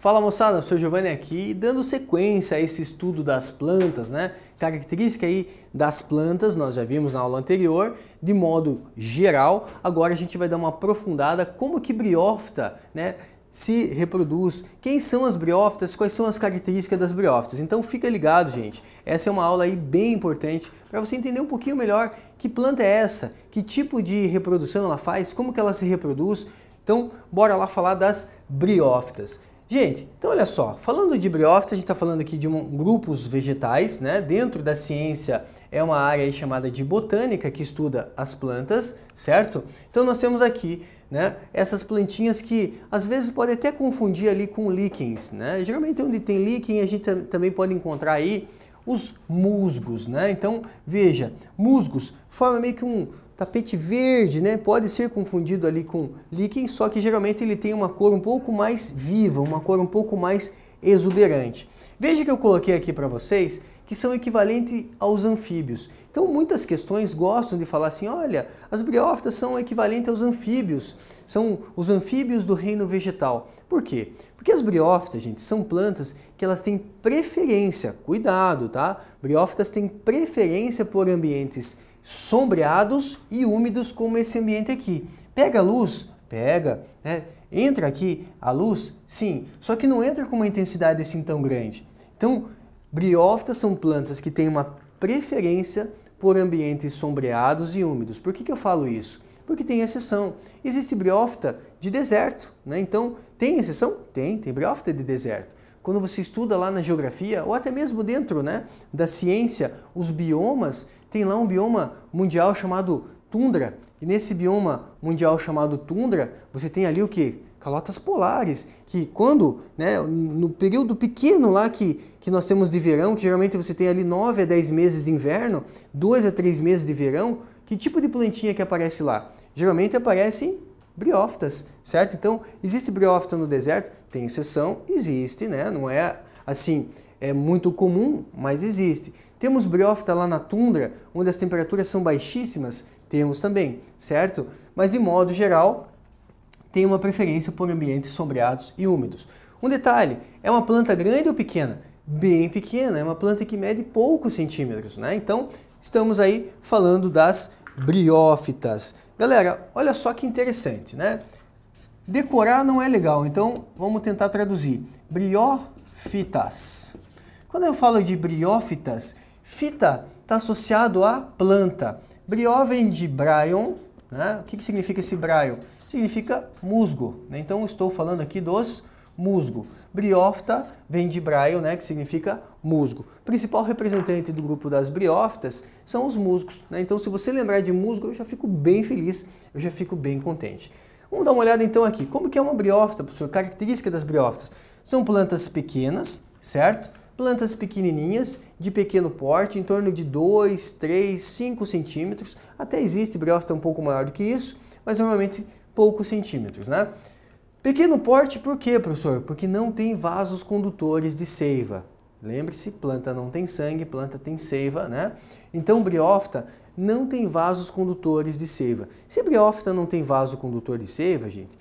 Fala moçada, o professor Giovanni aqui, dando sequência a esse estudo das plantas, né? Característica aí das plantas, nós já vimos na aula anterior, de modo geral. Agora a gente vai dar uma aprofundada como que briófita, né, se reproduz, quem são as briófitas, quais são as características das briófitas. Então fica ligado, gente. Essa é uma aula aí bem importante para você entender um pouquinho melhor que planta é essa, que tipo de reprodução ela faz, como que ela se reproduz. Então, bora lá falar das briófitas. Gente, então olha só, falando de briófita, a gente está falando aqui de um, grupos vegetais, né? Dentro da ciência é uma área chamada de botânica que estuda as plantas, certo? Então nós temos aqui né, essas plantinhas que às vezes podem até confundir ali com líquens, né? Geralmente onde tem líquen a gente também pode encontrar aí os musgos, né? Então veja, musgos forma meio que um Tapete verde, né? Pode ser confundido ali com líquen, só que geralmente ele tem uma cor um pouco mais viva, uma cor um pouco mais exuberante. Veja que eu coloquei aqui para vocês que são equivalentes aos anfíbios. Então muitas questões gostam de falar assim, olha, as briófitas são equivalentes aos anfíbios, são os anfíbios do reino vegetal. Por quê? Porque as briófitas, gente, são plantas que elas têm preferência, cuidado, tá? Briófitas têm preferência por ambientes sombreados e úmidos como esse ambiente aqui. Pega a luz? Pega. Né? Entra aqui a luz? Sim. Só que não entra com uma intensidade assim tão grande. Então, briófitas são plantas que têm uma preferência por ambientes sombreados e úmidos. Por que, que eu falo isso? Porque tem exceção. Existe briófita de deserto, né? Então, tem exceção? Tem, tem briófita de deserto. Quando você estuda lá na geografia, ou até mesmo dentro né, da ciência, os biomas tem lá um bioma mundial chamado tundra. E nesse bioma mundial chamado tundra, você tem ali o que? Calotas polares, que quando, né, no período pequeno lá que, que nós temos de verão, que geralmente você tem ali 9 a 10 meses de inverno, 2 a 3 meses de verão, que tipo de plantinha que aparece lá? Geralmente aparecem briófitas, certo? Então, existe briófita no deserto? Tem exceção, existe, né? Não é assim, é muito comum, mas existe. Temos briófita lá na tundra, onde as temperaturas são baixíssimas? Temos também, certo? Mas de modo geral, tem uma preferência por ambientes sombreados e úmidos. Um detalhe, é uma planta grande ou pequena? Bem pequena, é uma planta que mede poucos centímetros, né? Então, estamos aí falando das briófitas. Galera, olha só que interessante, né? Decorar não é legal, então vamos tentar traduzir. Briófitas. Quando eu falo de briófitas, Fita está associado à planta. Brió vem de Brion. Né? O que, que significa esse Brion? Significa musgo. Né? Então, estou falando aqui dos musgo. Briófita vem de Brion, né? que significa musgo. principal representante do grupo das briófitas são os musgos. Né? Então, se você lembrar de musgo, eu já fico bem feliz, eu já fico bem contente. Vamos dar uma olhada então aqui. Como que é uma briófita, professor? Característica das briófitas. São plantas pequenas, certo? plantas pequenininhas, de pequeno porte, em torno de 2, 3, 5 centímetros, até existe briófita um pouco maior do que isso, mas normalmente poucos centímetros, né? Pequeno porte por quê, professor? Porque não tem vasos condutores de seiva. Lembre-se, planta não tem sangue, planta tem seiva, né? Então, briófita não tem vasos condutores de seiva. Se briófita não tem vaso condutor de seiva, gente,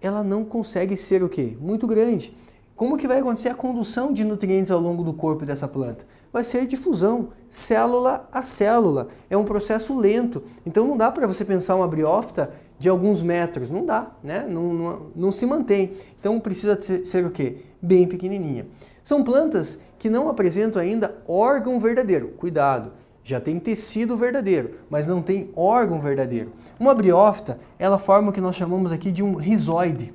ela não consegue ser o quê? Muito grande. Como que vai acontecer a condução de nutrientes ao longo do corpo dessa planta? Vai ser difusão, célula a célula. É um processo lento. Então não dá para você pensar uma briófita de alguns metros. Não dá, né? Não, não, não se mantém. Então precisa ser, o quê? Bem pequenininha. São plantas que não apresentam ainda órgão verdadeiro. Cuidado! já tem tecido verdadeiro, mas não tem órgão verdadeiro. Uma briófita, ela forma o que nós chamamos aqui de um rizoide.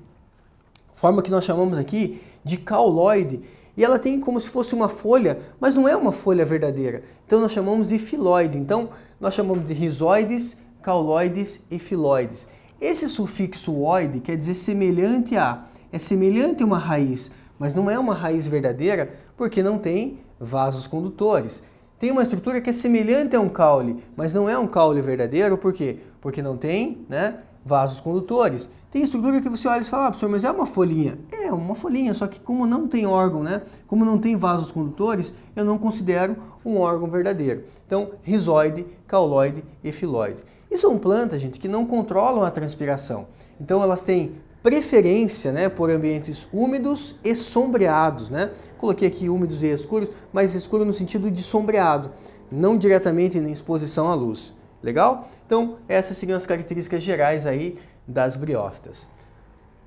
Forma o que nós chamamos aqui de cauloide e ela tem como se fosse uma folha, mas não é uma folha verdadeira. Então nós chamamos de filoide. Então nós chamamos de rizoides, cauloides e filoides. Esse sufixo oide quer dizer semelhante a, é semelhante a uma raiz, mas não é uma raiz verdadeira porque não tem vasos condutores. Tem uma estrutura que é semelhante a um caule, mas não é um caule verdadeiro, por quê? Porque não tem né, vasos condutores. Tem estrutura que você olha e fala, ah, professor, mas é uma folhinha. É uma folhinha, só que como não tem órgão, né? Como não tem vasos condutores, eu não considero um órgão verdadeiro. Então, rizoide, cauloide e filoide. E são plantas, gente, que não controlam a transpiração. Então, elas têm preferência né, por ambientes úmidos e sombreados. Né? Coloquei aqui úmidos e escuros, mas escuro no sentido de sombreado, não diretamente na exposição à luz. Legal? Então, essas seriam as características gerais aí das briófitas.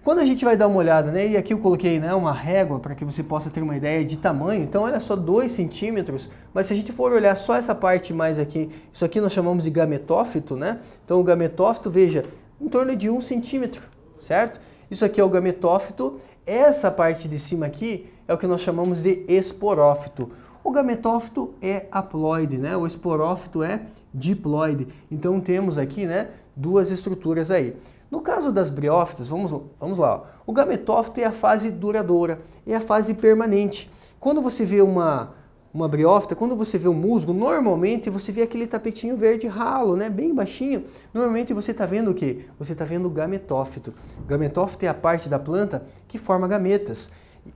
Quando a gente vai dar uma olhada, né, e aqui eu coloquei né, uma régua para que você possa ter uma ideia de tamanho, então olha só 2 centímetros, mas se a gente for olhar só essa parte mais aqui, isso aqui nós chamamos de gametófito, né? Então o gametófito, veja, em torno de 1 um centímetro, certo? Isso aqui é o gametófito, essa parte de cima aqui é o que nós chamamos de esporófito. O gametófito é haploide, né? O esporófito é diploide. Então temos aqui né, duas estruturas aí. No caso das briófitas, vamos, vamos lá, ó. o gametófito é a fase duradoura, é a fase permanente. Quando você vê uma, uma briófita, quando você vê o um musgo, normalmente você vê aquele tapetinho verde ralo, né, bem baixinho. Normalmente você está vendo o que? Você está vendo o gametófito. O gametófito é a parte da planta que forma gametas.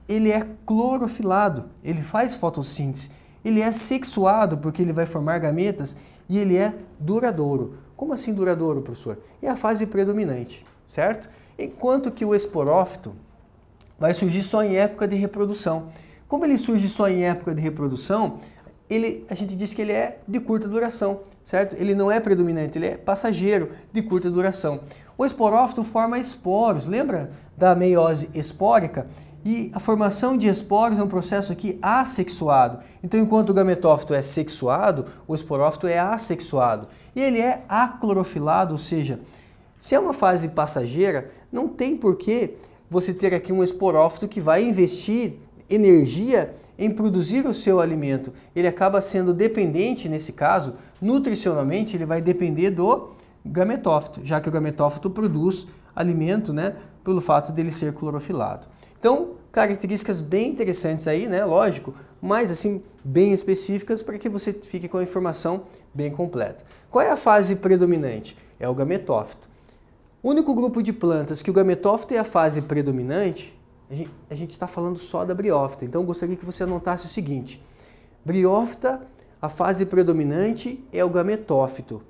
Ele é clorofilado, ele faz fotossíntese. Ele é sexuado porque ele vai formar gametas e ele é duradouro. Como assim duradouro, professor? É a fase predominante, certo? Enquanto que o esporófito vai surgir só em época de reprodução. Como ele surge só em época de reprodução, ele, a gente diz que ele é de curta duração, certo? Ele não é predominante, ele é passageiro de curta duração. O esporófito forma esporos, lembra da meiose espórica? E a formação de esporos é um processo aqui assexuado. Então, enquanto o gametófito é sexuado, o esporófito é assexuado. E ele é aclorofilado, ou seja, se é uma fase passageira, não tem porquê você ter aqui um esporófito que vai investir energia em produzir o seu alimento. Ele acaba sendo dependente, nesse caso, nutricionalmente, ele vai depender do gametófito, já que o gametófito produz alimento né, pelo fato dele ser clorofilado. Então, características bem interessantes aí, né? Lógico, mas assim, bem específicas para que você fique com a informação bem completa. Qual é a fase predominante? É o gametófito. O único grupo de plantas que o gametófito é a fase predominante, a gente está falando só da briófita, então gostaria que você anotasse o seguinte. Briófita, a fase predominante é o gametófito.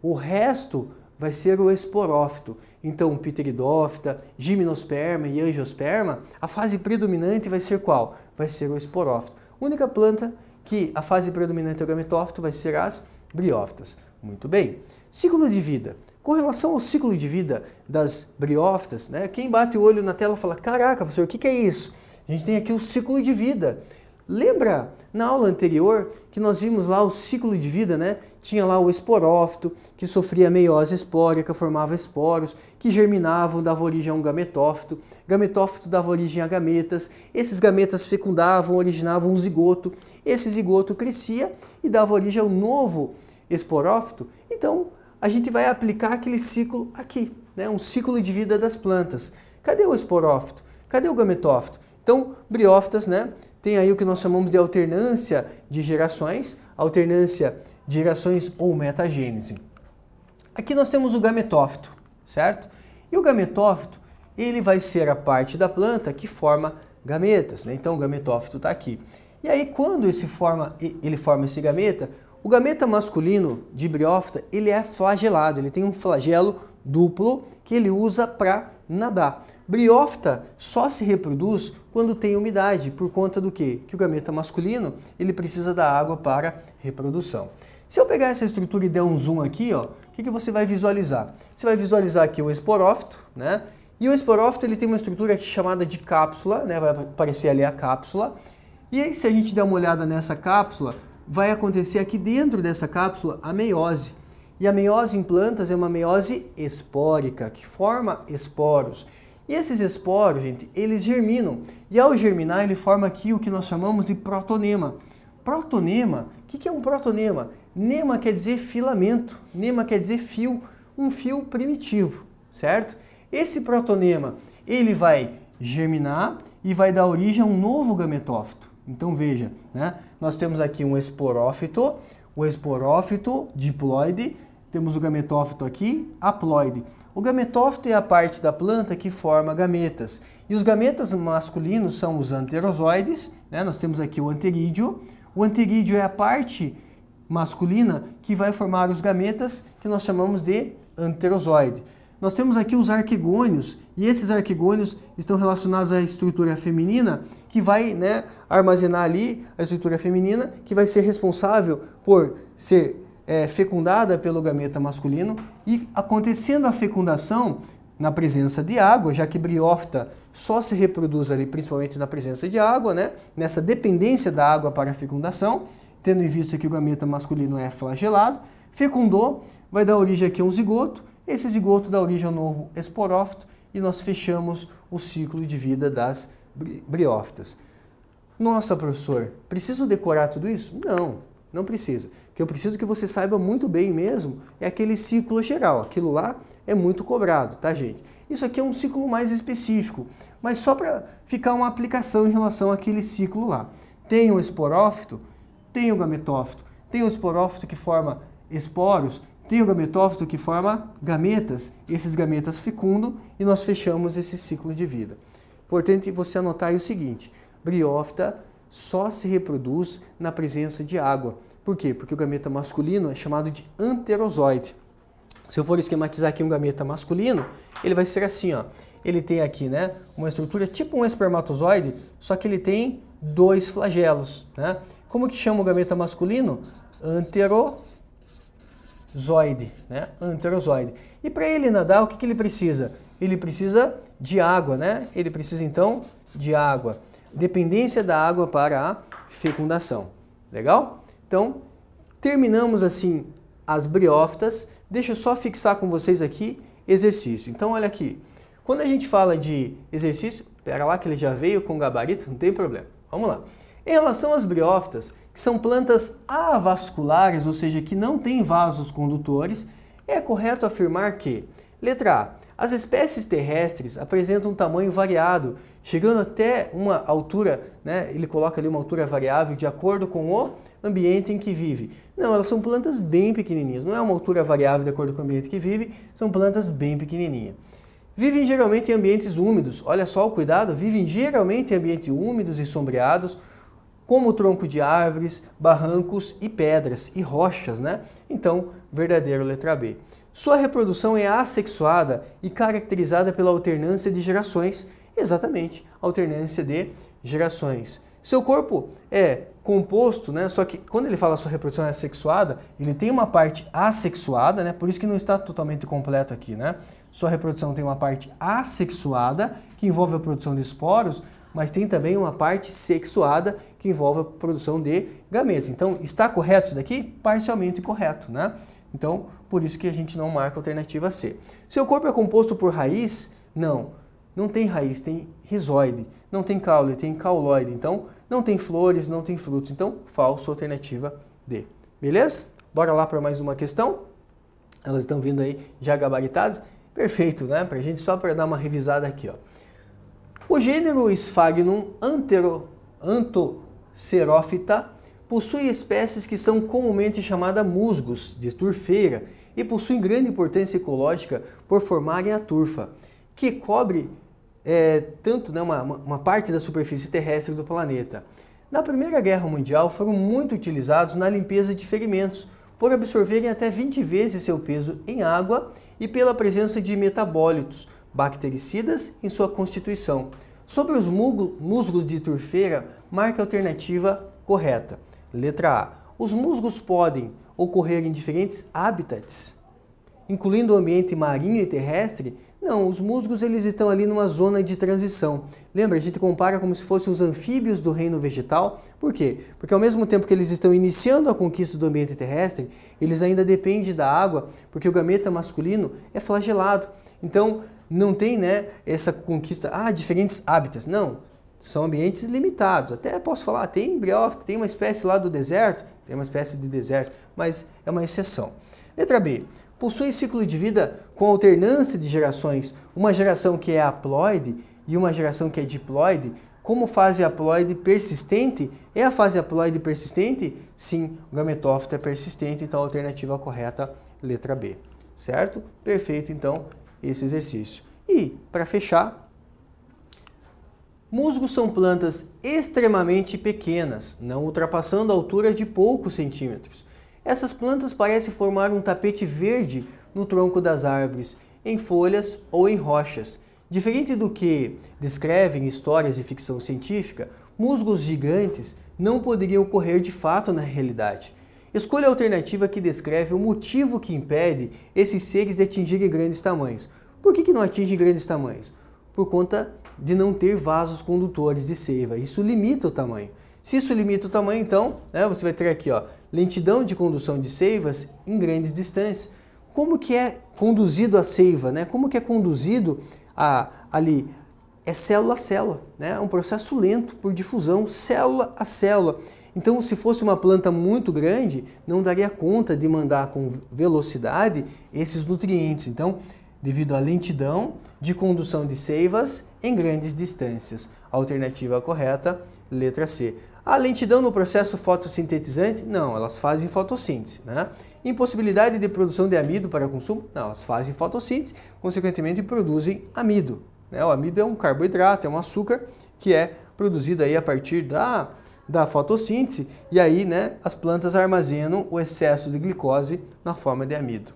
O resto vai ser o esporófito. Então, pteridófita, gimnosperma e angiosperma, a fase predominante vai ser qual? Vai ser o esporófito. Única planta que a fase predominante é o gametófito vai ser as briófitas. Muito bem. Ciclo de vida. Com relação ao ciclo de vida das briófitas, né, quem bate o olho na tela fala, caraca, professor, o que, que é isso? A gente tem aqui o ciclo de vida. Lembra na aula anterior que nós vimos lá o ciclo de vida, né? tinha lá o esporófito, que sofria meiose espórica, formava esporos, que germinavam, dava origem a um gametófito, gametófito dava origem a gametas, esses gametas fecundavam, originavam um zigoto, esse zigoto crescia e dava origem a um novo esporófito. Então, a gente vai aplicar aquele ciclo aqui, né? um ciclo de vida das plantas. Cadê o esporófito? Cadê o gametófito? Então, briófitas, né? Tem aí o que nós chamamos de alternância de gerações, alternância de gerações ou metagênese. Aqui nós temos o gametófito, certo? E o gametófito, ele vai ser a parte da planta que forma gametas, né? Então o gametófito está aqui. E aí quando esse forma, ele forma esse gameta, o gameta masculino de briófita, ele é flagelado, ele tem um flagelo duplo que ele usa para nadar. Briófita só se reproduz quando tem umidade, por conta do quê? Que o gameta masculino ele precisa da água para reprodução. Se eu pegar essa estrutura e der um zoom aqui, ó, o que, que você vai visualizar? Você vai visualizar aqui o esporófito, né? E o esporófito ele tem uma estrutura chamada de cápsula, né? vai aparecer ali a cápsula. E aí, se a gente der uma olhada nessa cápsula, vai acontecer aqui dentro dessa cápsula a meiose. E a meiose em plantas é uma meiose espórica, que forma esporos. E esses esporos, gente, eles germinam. E ao germinar, ele forma aqui o que nós chamamos de protonema. Protonema, o que, que é um protonema? Nema quer dizer filamento, nema quer dizer fio, um fio primitivo, certo? Esse protonema, ele vai germinar e vai dar origem a um novo gametófito. Então veja, né? nós temos aqui um esporófito, o esporófito diploide, temos o gametófito aqui, haploide. O gametófito é a parte da planta que forma gametas. E os gametas masculinos são os anterozoides, né? nós temos aqui o anterídeo. O anterídeo é a parte masculina que vai formar os gametas, que nós chamamos de anterozoide. Nós temos aqui os arquigônios, e esses arquigônios estão relacionados à estrutura feminina, que vai né, armazenar ali a estrutura feminina, que vai ser responsável por ser é, fecundada pelo gameta masculino e acontecendo a fecundação na presença de água, já que briófita só se reproduz ali principalmente na presença de água, né? nessa dependência da água para a fecundação, tendo em vista que o gameta masculino é flagelado, fecundou, vai dar origem aqui a um zigoto, esse zigoto dá origem ao novo esporófito e nós fechamos o ciclo de vida das briófitas. Nossa, professor, preciso decorar tudo isso? Não, não precisa. O que eu preciso que você saiba muito bem mesmo é aquele ciclo geral. Aquilo lá é muito cobrado, tá, gente? Isso aqui é um ciclo mais específico, mas só para ficar uma aplicação em relação àquele ciclo lá. Tem o esporófito, tem o gametófito, tem o esporófito que forma esporos, tem o gametófito que forma gametas. Esses gametas fecundam e nós fechamos esse ciclo de vida. Importante você anotar aí o seguinte: briófita só se reproduz na presença de água. Por quê? Porque o gameta masculino é chamado de anterozoide. Se eu for esquematizar aqui um gameta masculino, ele vai ser assim, ó. Ele tem aqui, né, uma estrutura tipo um espermatozoide, só que ele tem dois flagelos, né? Como que chama o gameta masculino? Anterozoide, né? Anterozoide. E para ele nadar, o que, que ele precisa? Ele precisa de água, né? Ele precisa então de água dependência da água para a fecundação. Legal? Então, terminamos assim as briófitas. Deixa eu só fixar com vocês aqui exercício. Então, olha aqui. Quando a gente fala de exercício, espera lá que ele já veio com gabarito, não tem problema. Vamos lá. Em relação às briófitas, que são plantas avasculares, ou seja, que não têm vasos condutores, é correto afirmar que, letra A, as espécies terrestres apresentam um tamanho variado, chegando até uma altura, né, ele coloca ali uma altura variável de acordo com o ambiente em que vive. Não, elas são plantas bem pequenininhas, não é uma altura variável de acordo com o ambiente que vive, são plantas bem pequenininhas. Vivem geralmente em ambientes úmidos, olha só o cuidado, vivem geralmente em ambientes úmidos e sombreados, como tronco de árvores, barrancos e pedras e rochas, né? Então, verdadeiro letra B. Sua reprodução é assexuada e caracterizada pela alternância de gerações, exatamente, alternância de gerações. Seu corpo é composto, né? Só que quando ele fala sua reprodução é assexuada, ele tem uma parte assexuada, né? Por isso que não está totalmente completo aqui, né? Sua reprodução tem uma parte assexuada, que envolve a produção de esporos, mas tem também uma parte sexuada, que envolve a produção de gametas. Então, está correto isso daqui? Parcialmente correto, né? Então, por isso que a gente não marca a alternativa C. Seu corpo é composto por raiz? Não. Não tem raiz, tem rizoide. Não tem caule, tem cauloide. Então, não tem flores, não tem frutos. Então, falso alternativa D. Beleza? Bora lá para mais uma questão. Elas estão vindo aí já gabaritadas. Perfeito, né? Para a gente só para dar uma revisada aqui, ó. O gênero Sphagnum antero, antocerófita possui espécies que são comumente chamadas musgos de turfeira e possuem grande importância ecológica por formarem a turfa, que cobre é, tanto né, uma, uma parte da superfície terrestre do planeta. Na Primeira Guerra Mundial foram muito utilizados na limpeza de ferimentos, por absorverem até 20 vezes seu peso em água e pela presença de metabólitos, bactericidas, em sua constituição. Sobre os musgos de turfeira, marca a alternativa correta. Letra A. Os musgos podem ocorrer em diferentes hábitats, incluindo o ambiente marinho e terrestre? Não, os musgos eles estão ali numa zona de transição. Lembra, a gente compara como se fossem os anfíbios do reino vegetal. Por quê? Porque ao mesmo tempo que eles estão iniciando a conquista do ambiente terrestre, eles ainda dependem da água, porque o gameta masculino é flagelado. Então, não tem né, essa conquista, ah, diferentes hábitats. Não, são ambientes limitados. Até posso falar, ah, tem briófito, tem uma espécie lá do deserto, tem uma espécie de deserto, mas é uma exceção. Letra B. Possui ciclo de vida com alternância de gerações, uma geração que é haploide e uma geração que é diploide. Como fase haploide persistente? É a fase haploide persistente? Sim, o gametófito é persistente, então a alternativa correta, letra B. Certo? Perfeito, então, esse exercício. E, para fechar, Musgos são plantas extremamente pequenas, não ultrapassando a altura de poucos centímetros. Essas plantas parecem formar um tapete verde no tronco das árvores, em folhas ou em rochas. Diferente do que descrevem histórias de ficção científica, musgos gigantes não poderiam ocorrer de fato na realidade. Escolha a alternativa que descreve o motivo que impede esses seres de atingirem grandes tamanhos. Por que, que não atingem grandes tamanhos? Por conta de não ter vasos condutores de seiva. Isso limita o tamanho. Se isso limita o tamanho, então, né, você vai ter aqui, ó, lentidão de condução de seivas em grandes distâncias. Como que é conduzido a seiva, né? Como que é conduzido a, ali é célula a célula, né? É um processo lento por difusão, célula a célula. Então, se fosse uma planta muito grande, não daria conta de mandar com velocidade esses nutrientes. Então, devido à lentidão de condução de seivas em grandes distâncias. Alternativa correta, letra C. A lentidão no processo fotossintetizante? Não, elas fazem fotossíntese. Né? Impossibilidade de produção de amido para consumo? Não, elas fazem fotossíntese, consequentemente produzem amido. Né? O amido é um carboidrato, é um açúcar que é produzido aí a partir da, da fotossíntese e aí né, as plantas armazenam o excesso de glicose na forma de amido.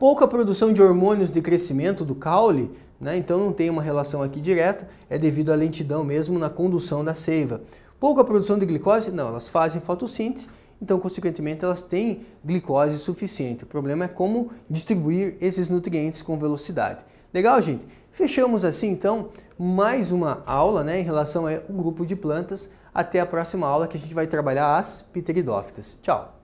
Pouca produção de hormônios de crescimento do caule, né? então não tem uma relação aqui direta, é devido à lentidão mesmo na condução da seiva. Pouca produção de glicose, não, elas fazem fotossíntese, então consequentemente elas têm glicose suficiente. O problema é como distribuir esses nutrientes com velocidade. Legal, gente? Fechamos assim então mais uma aula né, em relação ao grupo de plantas. Até a próxima aula que a gente vai trabalhar as pteridófitas. Tchau!